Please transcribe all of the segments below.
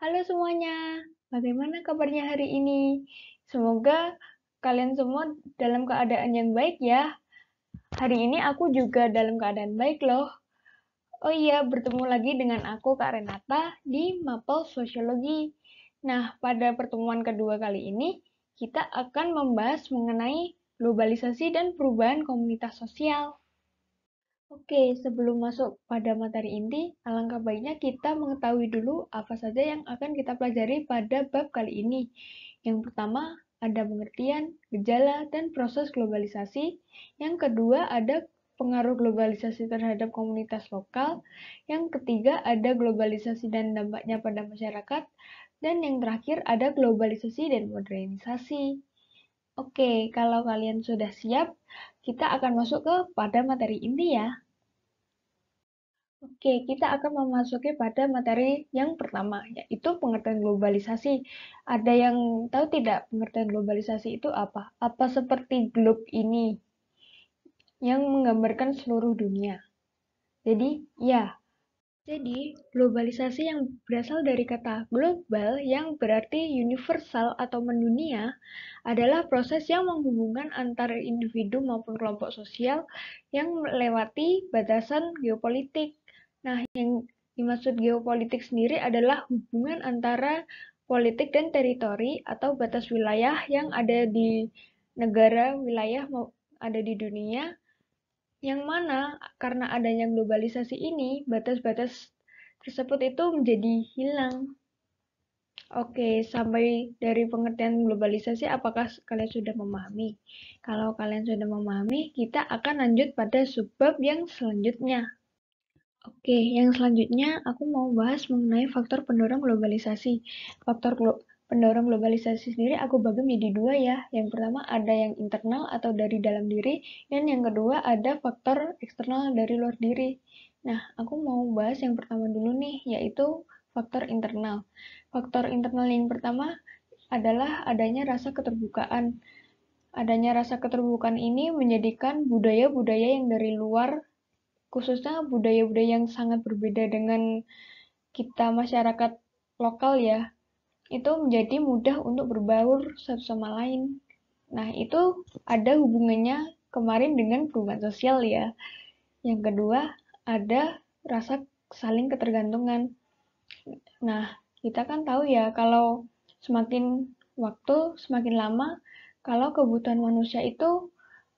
Halo semuanya, bagaimana kabarnya hari ini? Semoga kalian semua dalam keadaan yang baik ya. Hari ini aku juga dalam keadaan baik loh. Oh iya, bertemu lagi dengan aku Kak Renata di Mapel Sosiologi. Nah, pada pertemuan kedua kali ini, kita akan membahas mengenai globalisasi dan perubahan komunitas sosial. Oke, sebelum masuk pada materi inti, alangkah baiknya kita mengetahui dulu apa saja yang akan kita pelajari pada bab kali ini. Yang pertama, ada pengertian, gejala, dan proses globalisasi. Yang kedua, ada pengaruh globalisasi terhadap komunitas lokal. Yang ketiga, ada globalisasi dan dampaknya pada masyarakat. Dan yang terakhir, ada globalisasi dan modernisasi. Oke, kalau kalian sudah siap, kita akan masuk ke pada materi inti ya. Oke, kita akan memasuki pada materi yang pertama, yaitu pengertian globalisasi. Ada yang tahu tidak pengertian globalisasi itu apa? Apa seperti globe ini yang menggambarkan seluruh dunia? Jadi, ya, jadi, globalisasi yang berasal dari kata global yang berarti universal atau mendunia adalah proses yang menghubungkan antar individu maupun kelompok sosial yang melewati batasan geopolitik. Nah, yang dimaksud geopolitik sendiri adalah hubungan antara politik dan teritori atau batas wilayah yang ada di negara, wilayah ada di dunia yang mana karena adanya globalisasi ini batas-batas tersebut itu menjadi hilang. Oke, sampai dari pengertian globalisasi apakah kalian sudah memahami? Kalau kalian sudah memahami, kita akan lanjut pada subbab yang selanjutnya. Oke, yang selanjutnya aku mau bahas mengenai faktor pendorong globalisasi. Faktor glo pendorong globalisasi sendiri aku bagi menjadi dua ya. Yang pertama ada yang internal atau dari dalam diri, dan yang kedua ada faktor eksternal dari luar diri. Nah, aku mau bahas yang pertama dulu nih, yaitu faktor internal. Faktor internal yang pertama adalah adanya rasa keterbukaan. Adanya rasa keterbukaan ini menjadikan budaya-budaya yang dari luar, khususnya budaya-budaya yang sangat berbeda dengan kita masyarakat lokal ya, itu menjadi mudah untuk berbaur satu sama lain. Nah, itu ada hubungannya kemarin dengan perubahan sosial ya. Yang kedua, ada rasa saling ketergantungan. Nah, kita kan tahu ya kalau semakin waktu, semakin lama, kalau kebutuhan manusia itu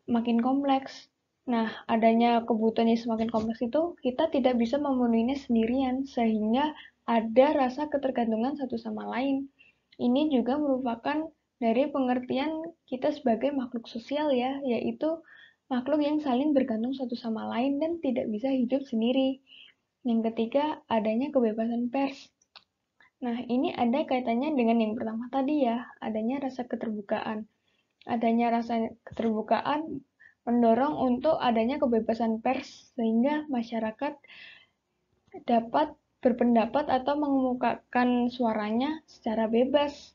makin kompleks. Nah, adanya kebutuhan yang semakin kompleks itu, kita tidak bisa memenuhinya sendirian, sehingga ada rasa ketergantungan satu sama lain. Ini juga merupakan dari pengertian kita sebagai makhluk sosial ya, yaitu makhluk yang saling bergantung satu sama lain dan tidak bisa hidup sendiri. Yang ketiga, adanya kebebasan pers. Nah, ini ada kaitannya dengan yang pertama tadi ya, adanya rasa keterbukaan. Adanya rasa keterbukaan mendorong untuk adanya kebebasan pers sehingga masyarakat dapat berpendapat atau mengemukakan suaranya secara bebas.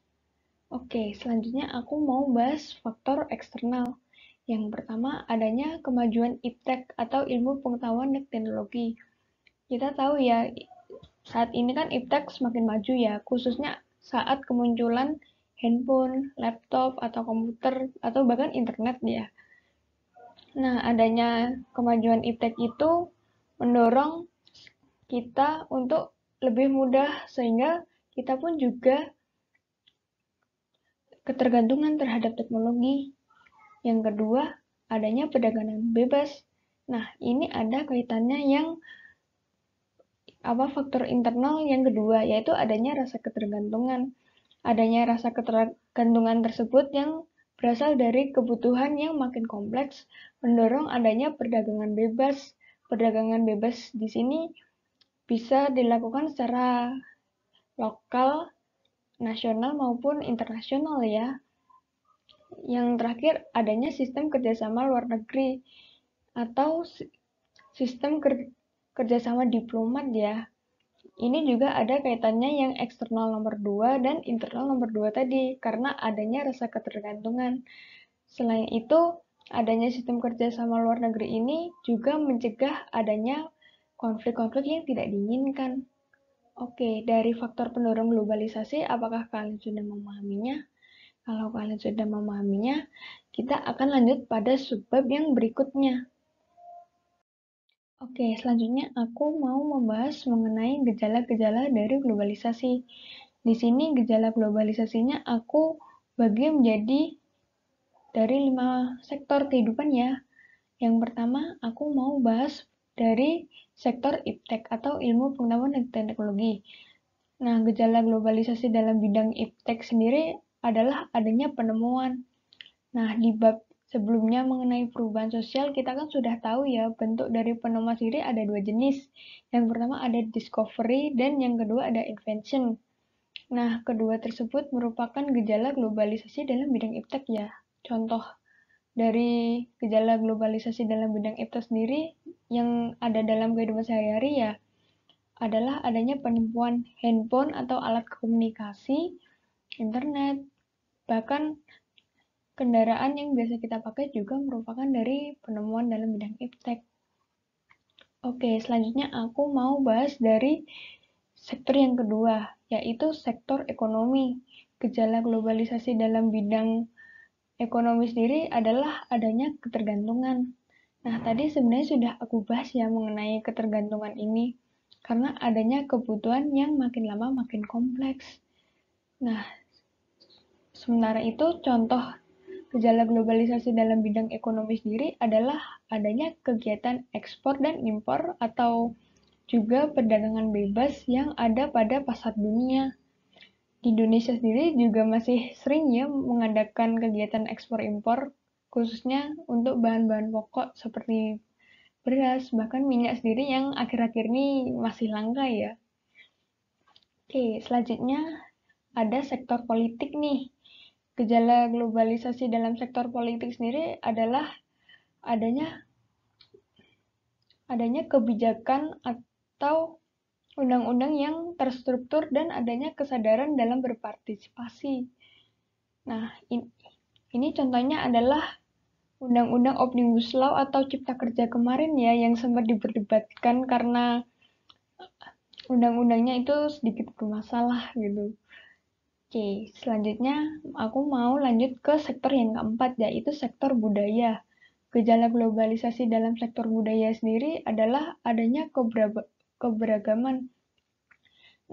Oke, selanjutnya aku mau bahas faktor eksternal. Yang pertama, adanya kemajuan iptek atau ilmu pengetahuan dan teknologi. Kita tahu ya, saat ini kan iptek semakin maju ya, khususnya saat kemunculan handphone, laptop, atau komputer, atau bahkan internet ya. Nah, adanya kemajuan iptek itu mendorong kita untuk lebih mudah sehingga kita pun juga ketergantungan terhadap teknologi. Yang kedua, adanya perdagangan bebas. Nah, ini ada kaitannya yang apa faktor internal yang kedua yaitu adanya rasa ketergantungan. Adanya rasa ketergantungan tersebut yang berasal dari kebutuhan yang makin kompleks mendorong adanya perdagangan bebas. Perdagangan bebas di sini bisa dilakukan secara lokal, nasional maupun internasional ya. Yang terakhir adanya sistem kerjasama luar negeri atau sistem kerjasama diplomat ya. Ini juga ada kaitannya yang eksternal nomor 2 dan internal nomor 2 tadi karena adanya rasa ketergantungan. Selain itu, adanya sistem kerjasama luar negeri ini juga mencegah adanya konflik-konflik yang tidak diinginkan. Oke, dari faktor pendorong globalisasi, apakah kalian sudah memahaminya? Kalau kalian sudah memahaminya, kita akan lanjut pada subbab yang berikutnya. Oke, selanjutnya aku mau membahas mengenai gejala-gejala dari globalisasi. Di sini gejala globalisasinya aku bagi menjadi dari lima sektor kehidupan ya. Yang pertama, aku mau bahas dari sektor IPTEK atau Ilmu Pengetahuan dan Teknologi. Nah, gejala globalisasi dalam bidang IPTEK sendiri adalah adanya penemuan. Nah, di bab sebelumnya mengenai perubahan sosial, kita kan sudah tahu ya, bentuk dari penemuan sendiri ada dua jenis. Yang pertama ada discovery, dan yang kedua ada invention. Nah, kedua tersebut merupakan gejala globalisasi dalam bidang IPTEK ya. Contoh dari gejala globalisasi dalam bidang IPTA sendiri yang ada dalam kehidupan sehari-hari ya adalah adanya penipuan handphone atau alat komunikasi, internet, bahkan kendaraan yang biasa kita pakai juga merupakan dari penemuan dalam bidang iptek. Oke, selanjutnya aku mau bahas dari sektor yang kedua, yaitu sektor ekonomi. Gejala globalisasi dalam bidang Ekonomi sendiri adalah adanya ketergantungan. Nah, tadi sebenarnya sudah aku bahas ya mengenai ketergantungan ini, karena adanya kebutuhan yang makin lama makin kompleks. Nah, sementara itu contoh gejala globalisasi dalam bidang ekonomi sendiri adalah adanya kegiatan ekspor dan impor atau juga perdagangan bebas yang ada pada pasar dunia. Indonesia sendiri juga masih sering ya mengadakan kegiatan ekspor impor khususnya untuk bahan-bahan pokok seperti beras bahkan minyak sendiri yang akhir-akhir ini masih langka ya. Oke, selanjutnya ada sektor politik nih. Gejala globalisasi dalam sektor politik sendiri adalah adanya adanya kebijakan atau undang-undang yang terstruktur dan adanya kesadaran dalam berpartisipasi. Nah, in, ini contohnya adalah Undang-Undang Omnibus Law atau Cipta Kerja kemarin ya yang sempat diperdebatkan karena undang-undangnya itu sedikit bermasalah gitu. Oke, selanjutnya aku mau lanjut ke sektor yang keempat yaitu sektor budaya. Gejala globalisasi dalam sektor budaya sendiri adalah adanya keber keberagaman.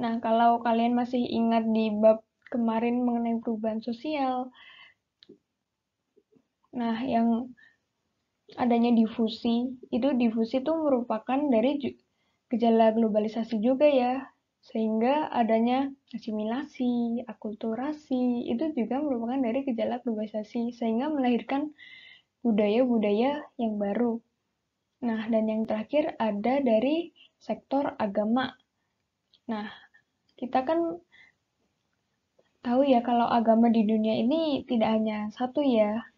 Nah, kalau kalian masih ingat di bab kemarin mengenai perubahan sosial, nah yang adanya difusi, itu difusi itu merupakan dari gejala globalisasi juga ya, sehingga adanya asimilasi, akulturasi, itu juga merupakan dari gejala globalisasi, sehingga melahirkan budaya-budaya yang baru. Nah, dan yang terakhir ada dari sektor agama. Nah, kita kan tahu ya kalau agama di dunia ini tidak hanya satu ya.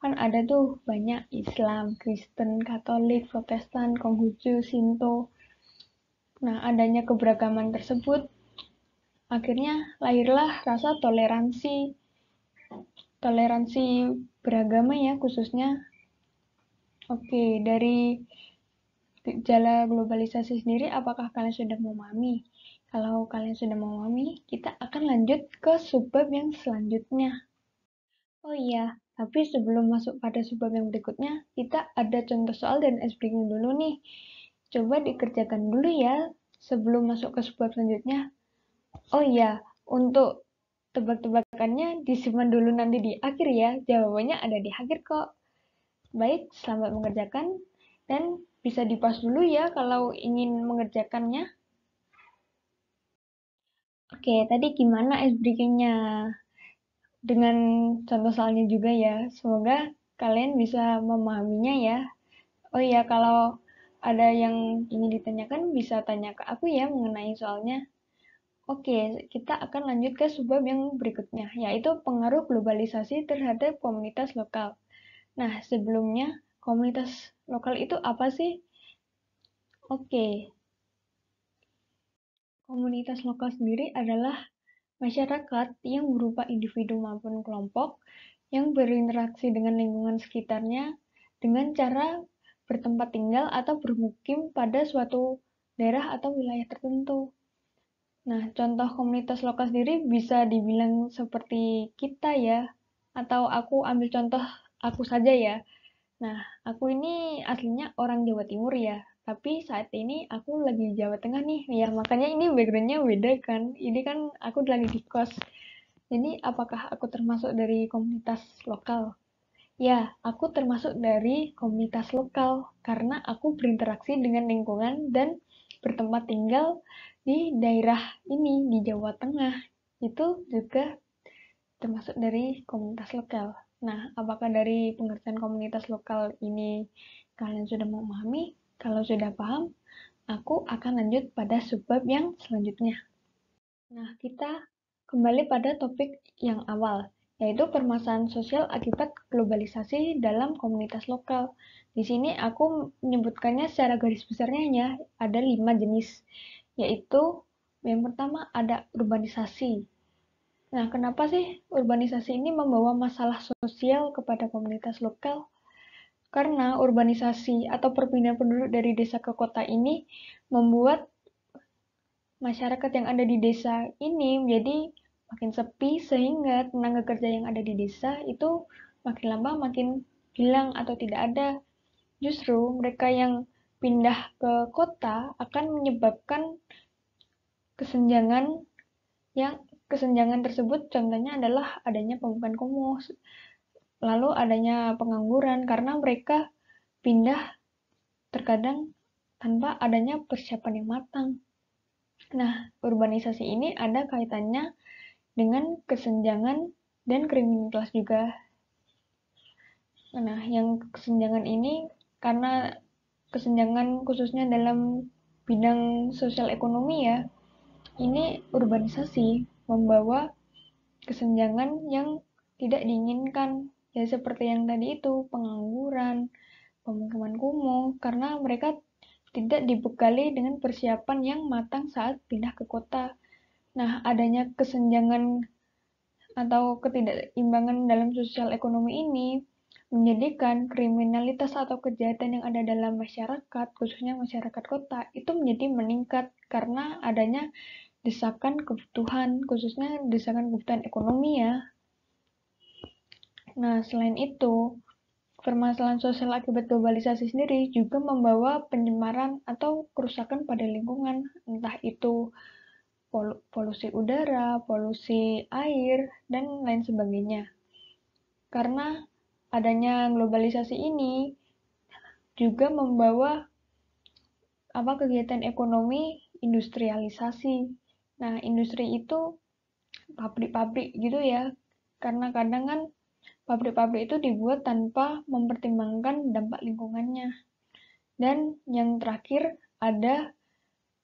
Kan ada tuh banyak Islam, Kristen, Katolik, Protestan, Konghucu, Sinto. Nah, adanya keberagaman tersebut akhirnya lahirlah rasa toleransi. Toleransi beragama ya khususnya. Oke, dari gejala globalisasi sendiri apakah kalian sudah memahami? Kalau kalian sudah memahami, kita akan lanjut ke subbab yang selanjutnya. Oh iya, tapi sebelum masuk pada subbab yang berikutnya, kita ada contoh soal dan explaining dulu nih. Coba dikerjakan dulu ya sebelum masuk ke subbab selanjutnya. Oh iya, untuk tebak-tebakannya disimpan dulu nanti di akhir ya. Jawabannya ada di akhir kok. Baik, selamat mengerjakan dan bisa dipas dulu ya kalau ingin mengerjakannya. Oke, tadi gimana ice breaking-nya? Dengan contoh soalnya juga ya. Semoga kalian bisa memahaminya ya. Oh iya, kalau ada yang ingin ditanyakan bisa tanya ke aku ya mengenai soalnya. Oke, kita akan lanjut ke subbab yang berikutnya, yaitu pengaruh globalisasi terhadap komunitas lokal. Nah, sebelumnya komunitas lokal itu apa sih? Oke. Okay. Komunitas lokal sendiri adalah masyarakat yang berupa individu maupun kelompok yang berinteraksi dengan lingkungan sekitarnya dengan cara bertempat tinggal atau bermukim pada suatu daerah atau wilayah tertentu. Nah, contoh komunitas lokal sendiri bisa dibilang seperti kita ya, atau aku ambil contoh aku saja ya. Nah, aku ini aslinya orang Jawa Timur ya, tapi saat ini aku lagi di Jawa Tengah nih, ya makanya ini backgroundnya beda kan. Ini kan aku lagi di kos. Jadi, apakah aku termasuk dari komunitas lokal? Ya, aku termasuk dari komunitas lokal karena aku berinteraksi dengan lingkungan dan bertempat tinggal di daerah ini di Jawa Tengah. Itu juga termasuk dari komunitas lokal. Nah, apakah dari pengertian komunitas lokal ini kalian sudah memahami? Kalau sudah paham, aku akan lanjut pada subbab yang selanjutnya. Nah, kita kembali pada topik yang awal, yaitu permasalahan sosial akibat globalisasi dalam komunitas lokal. Di sini aku menyebutkannya secara garis besarnya ya, ada lima jenis, yaitu yang pertama ada urbanisasi, Nah, kenapa sih urbanisasi ini membawa masalah sosial kepada komunitas lokal? Karena urbanisasi atau perpindahan penduduk dari desa ke kota ini membuat masyarakat yang ada di desa ini menjadi makin sepi sehingga tenaga kerja yang ada di desa itu makin lama makin hilang atau tidak ada. Justru mereka yang pindah ke kota akan menyebabkan kesenjangan yang Kesenjangan tersebut contohnya adalah adanya pembukaan kumuh, lalu adanya pengangguran karena mereka pindah terkadang tanpa adanya persiapan yang matang. Nah, urbanisasi ini ada kaitannya dengan kesenjangan dan kriminalitas juga. Nah, yang kesenjangan ini karena kesenjangan khususnya dalam bidang sosial ekonomi ya, ini urbanisasi membawa kesenjangan yang tidak diinginkan ya seperti yang tadi itu pengangguran pemukiman kumuh karena mereka tidak dibekali dengan persiapan yang matang saat pindah ke kota. Nah, adanya kesenjangan atau ketidakimbangan dalam sosial ekonomi ini menjadikan kriminalitas atau kejahatan yang ada dalam masyarakat, khususnya masyarakat kota, itu menjadi meningkat karena adanya desakan kebutuhan, khususnya desakan kebutuhan ekonomi ya. Nah, selain itu, permasalahan sosial akibat globalisasi sendiri juga membawa pencemaran atau kerusakan pada lingkungan, entah itu polusi udara, polusi air, dan lain sebagainya. Karena adanya globalisasi ini juga membawa apa kegiatan ekonomi industrialisasi Nah, industri itu pabrik-pabrik gitu ya. Karena kadang kan pabrik-pabrik itu dibuat tanpa mempertimbangkan dampak lingkungannya. Dan yang terakhir ada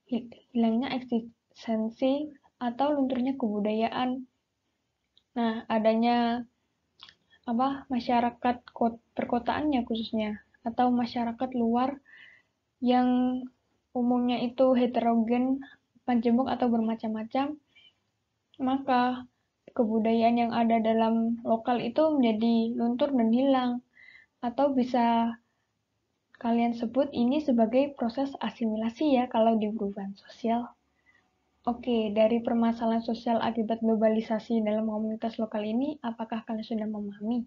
hilangnya eksistensi atau lunturnya kebudayaan. Nah, adanya apa masyarakat perkotaannya khususnya atau masyarakat luar yang umumnya itu heterogen majemuk atau bermacam-macam, maka kebudayaan yang ada dalam lokal itu menjadi luntur dan hilang atau bisa kalian sebut ini sebagai proses asimilasi ya kalau di perubahan sosial. Oke, dari permasalahan sosial akibat globalisasi dalam komunitas lokal ini, apakah kalian sudah memahami?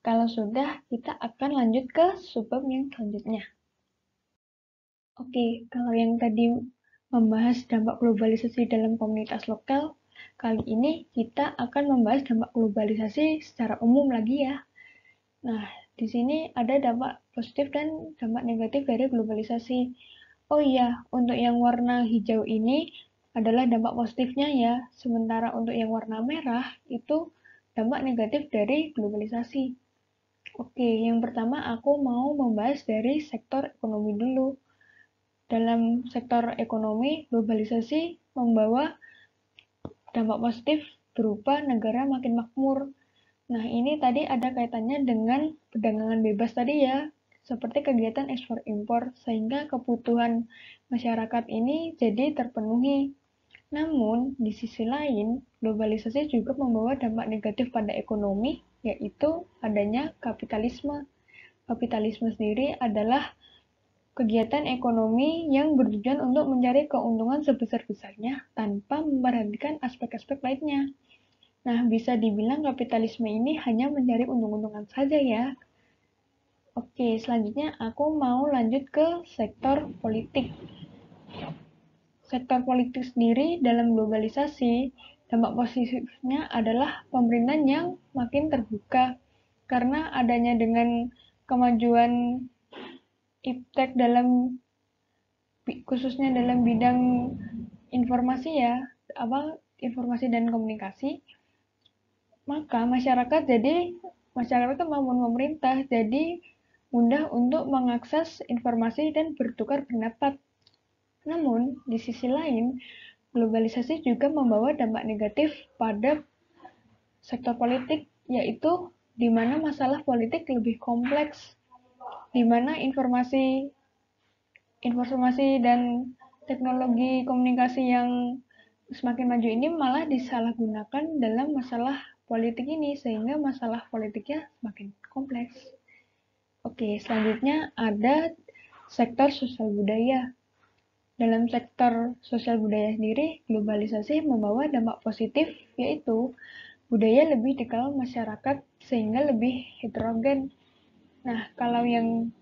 Kalau sudah, kita akan lanjut ke subbab yang selanjutnya. Oke, kalau yang tadi membahas dampak globalisasi dalam komunitas lokal. Kali ini kita akan membahas dampak globalisasi secara umum lagi ya. Nah, di sini ada dampak positif dan dampak negatif dari globalisasi. Oh iya, untuk yang warna hijau ini adalah dampak positifnya ya, sementara untuk yang warna merah itu dampak negatif dari globalisasi. Oke, yang pertama aku mau membahas dari sektor ekonomi dulu. Dalam sektor ekonomi, globalisasi membawa dampak positif berupa negara makin makmur. Nah, ini tadi ada kaitannya dengan perdagangan bebas tadi ya, seperti kegiatan ekspor impor sehingga kebutuhan masyarakat ini jadi terpenuhi. Namun, di sisi lain, globalisasi juga membawa dampak negatif pada ekonomi, yaitu adanya kapitalisme. Kapitalisme sendiri adalah kegiatan ekonomi yang bertujuan untuk mencari keuntungan sebesar-besarnya tanpa memperhatikan aspek-aspek lainnya. Nah, bisa dibilang kapitalisme ini hanya mencari untung-untungan saja ya. Oke, selanjutnya aku mau lanjut ke sektor politik. Sektor politik sendiri dalam globalisasi, dampak positifnya adalah pemerintahan yang makin terbuka karena adanya dengan kemajuan iptek dalam khususnya dalam bidang informasi ya apa informasi dan komunikasi maka masyarakat jadi masyarakat maupun pemerintah jadi mudah untuk mengakses informasi dan bertukar pendapat. Namun, di sisi lain, globalisasi juga membawa dampak negatif pada sektor politik, yaitu di mana masalah politik lebih kompleks di mana informasi informasi dan teknologi komunikasi yang semakin maju ini malah disalahgunakan dalam masalah politik ini sehingga masalah politiknya semakin kompleks. Oke, selanjutnya ada sektor sosial budaya. Dalam sektor sosial budaya sendiri, globalisasi membawa dampak positif yaitu budaya lebih dikenal masyarakat sehingga lebih heterogen Nah, kalau yang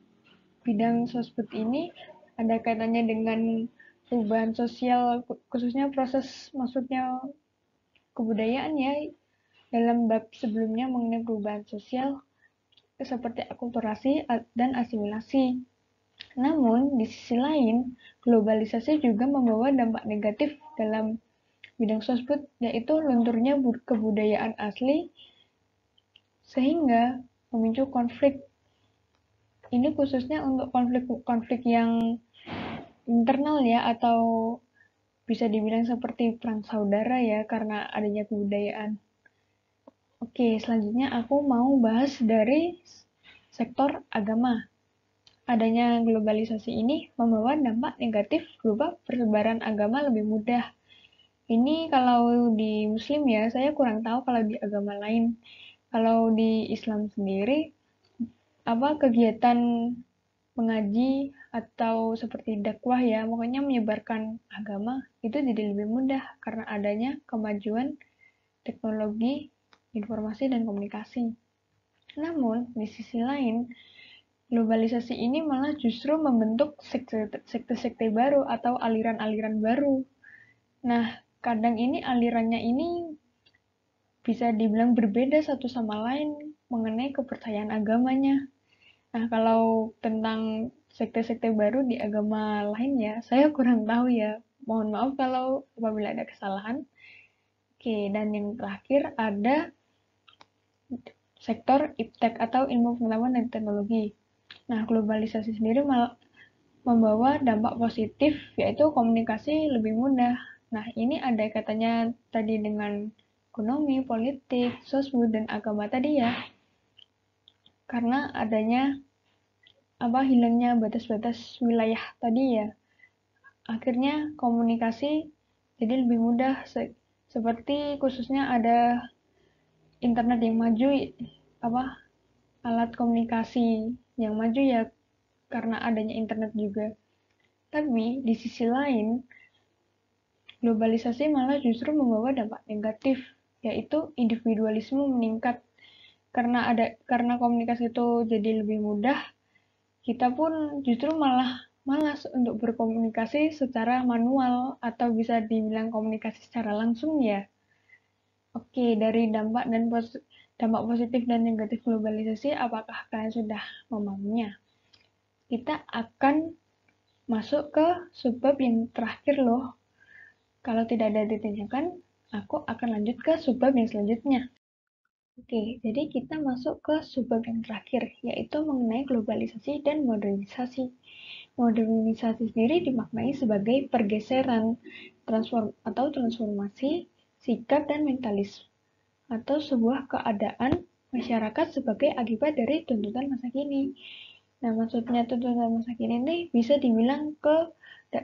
bidang sosbud ini ada kaitannya dengan perubahan sosial, khususnya proses maksudnya kebudayaan ya. Dalam bab sebelumnya mengenai perubahan sosial seperti akulturasi dan asimilasi. Namun, di sisi lain, globalisasi juga membawa dampak negatif dalam bidang sosbud, yaitu lunturnya kebudayaan asli, sehingga memicu konflik ini khususnya untuk konflik-konflik yang internal ya atau bisa dibilang seperti perang saudara ya karena adanya kebudayaan. Oke, selanjutnya aku mau bahas dari sektor agama. Adanya globalisasi ini membawa dampak negatif berupa persebaran agama lebih mudah. Ini kalau di muslim ya, saya kurang tahu kalau di agama lain. Kalau di Islam sendiri, apa kegiatan mengaji atau seperti dakwah ya, pokoknya menyebarkan agama itu jadi lebih mudah karena adanya kemajuan teknologi, informasi dan komunikasi. Namun, di sisi lain, globalisasi ini malah justru membentuk sekte-sekte baru atau aliran-aliran baru. Nah, kadang ini alirannya ini bisa dibilang berbeda satu sama lain mengenai kepercayaan agamanya. Nah, kalau tentang sekte-sekte baru di agama lain ya, saya kurang tahu ya. Mohon maaf kalau apabila ada kesalahan. Oke, dan yang terakhir ada sektor iptek atau ilmu pengetahuan dan teknologi. Nah, globalisasi sendiri membawa dampak positif yaitu komunikasi lebih mudah. Nah, ini ada katanya tadi dengan ekonomi, politik, sosmed, dan agama tadi ya karena adanya apa hilangnya batas-batas wilayah tadi ya akhirnya komunikasi jadi lebih mudah se seperti khususnya ada internet yang maju apa alat komunikasi yang maju ya karena adanya internet juga tapi di sisi lain globalisasi malah justru membawa dampak negatif yaitu individualisme meningkat karena ada karena komunikasi itu jadi lebih mudah kita pun justru malah malas untuk berkomunikasi secara manual atau bisa dibilang komunikasi secara langsung ya Oke, dari dampak dan pos dampak positif dan negatif globalisasi, apakah kalian sudah memahaminya? Kita akan masuk ke subbab yang terakhir loh. Kalau tidak ada ditanyakan, aku akan lanjut ke subbab yang selanjutnya. Oke, jadi kita masuk ke subbab yang terakhir, yaitu mengenai globalisasi dan modernisasi. Modernisasi sendiri dimaknai sebagai pergeseran transform atau transformasi sikap dan mentalisme atau sebuah keadaan masyarakat sebagai akibat dari tuntutan masa kini. Nah, maksudnya tuntutan masa kini ini bisa dibilang ke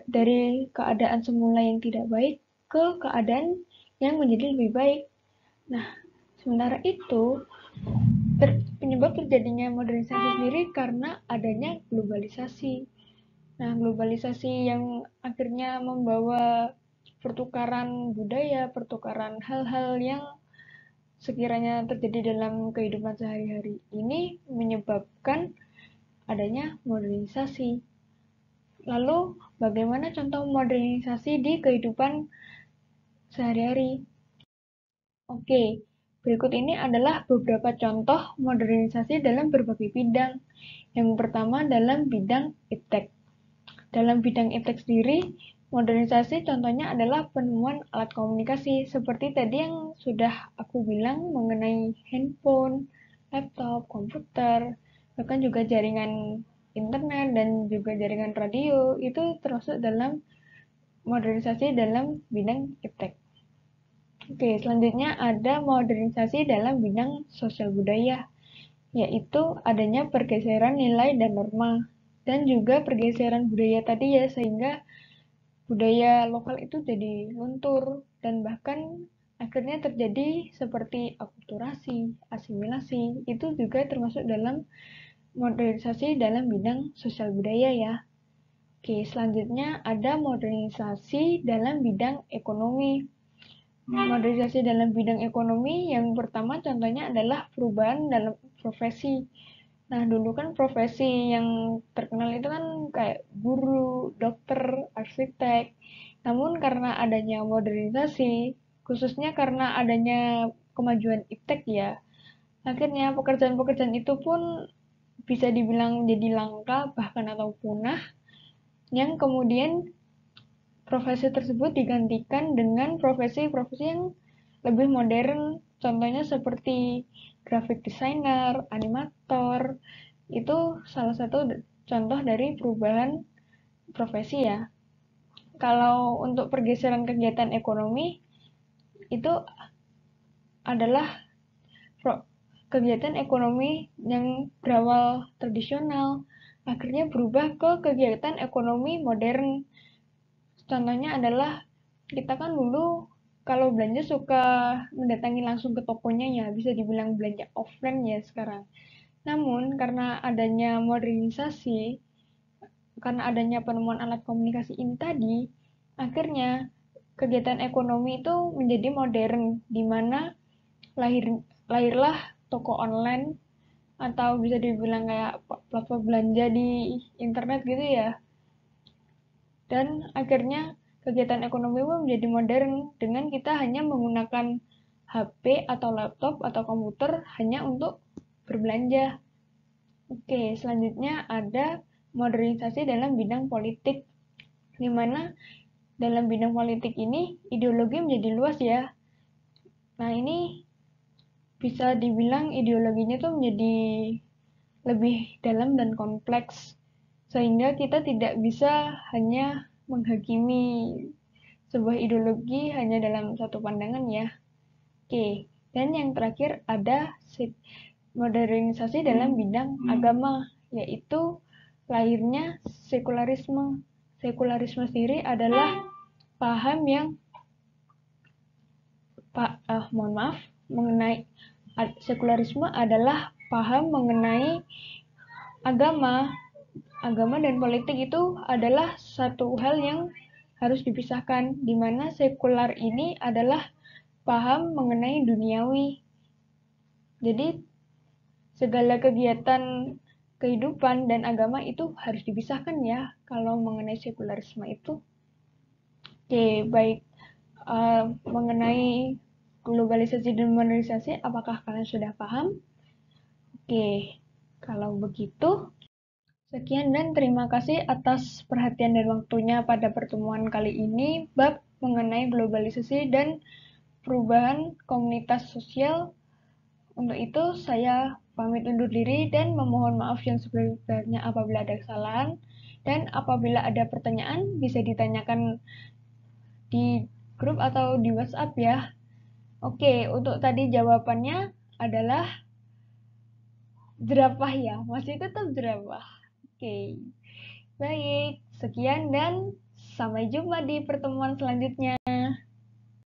dari keadaan semula yang tidak baik ke keadaan yang menjadi lebih baik. Nah, sementara itu ter penyebab terjadinya modernisasi sendiri karena adanya globalisasi. Nah, globalisasi yang akhirnya membawa pertukaran budaya, pertukaran hal-hal yang sekiranya terjadi dalam kehidupan sehari-hari ini menyebabkan adanya modernisasi. Lalu, bagaimana contoh modernisasi di kehidupan sehari-hari? Oke, Berikut ini adalah beberapa contoh modernisasi dalam berbagai bidang. Yang pertama dalam bidang iptek. Dalam bidang iptek sendiri, modernisasi contohnya adalah penemuan alat komunikasi seperti tadi yang sudah aku bilang mengenai handphone, laptop, komputer, bahkan juga jaringan internet dan juga jaringan radio itu termasuk dalam modernisasi dalam bidang iptek. Oke, selanjutnya ada modernisasi dalam bidang sosial budaya, yaitu adanya pergeseran nilai dan norma, dan juga pergeseran budaya tadi ya, sehingga budaya lokal itu jadi luntur, dan bahkan akhirnya terjadi seperti akulturasi, asimilasi, itu juga termasuk dalam modernisasi dalam bidang sosial budaya ya. Oke, selanjutnya ada modernisasi dalam bidang ekonomi, Hmm. modernisasi dalam bidang ekonomi yang pertama contohnya adalah perubahan dalam profesi. Nah, dulu kan profesi yang terkenal itu kan kayak guru, dokter, arsitek. Namun karena adanya modernisasi, khususnya karena adanya kemajuan iptek ya, akhirnya pekerjaan-pekerjaan itu pun bisa dibilang jadi langka bahkan atau punah yang kemudian profesi tersebut digantikan dengan profesi-profesi yang lebih modern, contohnya seperti graphic designer, animator. Itu salah satu contoh dari perubahan profesi ya. Kalau untuk pergeseran kegiatan ekonomi itu adalah kegiatan ekonomi yang berawal tradisional akhirnya berubah ke kegiatan ekonomi modern contohnya adalah kita kan dulu kalau belanja suka mendatangi langsung ke tokonya ya, bisa dibilang belanja offline ya sekarang. Namun karena adanya modernisasi, karena adanya penemuan alat komunikasi ini tadi, akhirnya kegiatan ekonomi itu menjadi modern di mana lahir lahirlah toko online atau bisa dibilang kayak platform belanja di internet gitu ya dan akhirnya kegiatan ekonomi pun menjadi modern dengan kita hanya menggunakan HP atau laptop atau komputer hanya untuk berbelanja. Oke, selanjutnya ada modernisasi dalam bidang politik, di mana dalam bidang politik ini ideologi menjadi luas ya. Nah ini bisa dibilang ideologinya tuh menjadi lebih dalam dan kompleks sehingga kita tidak bisa hanya menghakimi sebuah ideologi hanya dalam satu pandangan ya. Oke, dan yang terakhir ada modernisasi dalam hmm. bidang hmm. agama, yaitu lahirnya sekularisme. Sekularisme sendiri adalah paham yang pak uh, eh, mohon maaf mengenai sekularisme adalah paham mengenai agama agama dan politik itu adalah satu hal yang harus dipisahkan, di mana sekular ini adalah paham mengenai duniawi. Jadi, segala kegiatan kehidupan dan agama itu harus dipisahkan ya, kalau mengenai sekularisme itu. Oke, baik. Uh, mengenai globalisasi dan modernisasi, apakah kalian sudah paham? Oke, kalau begitu Sekian dan terima kasih atas perhatian dan waktunya pada pertemuan kali ini bab mengenai globalisasi dan perubahan komunitas sosial. Untuk itu saya pamit undur diri dan memohon maaf yang sebesar-besarnya apabila ada kesalahan dan apabila ada pertanyaan bisa ditanyakan di grup atau di WhatsApp ya. Oke, untuk tadi jawabannya adalah jerapah ya, masih tetap jerapah. Oke, baik. Sekian dan sampai jumpa di pertemuan selanjutnya.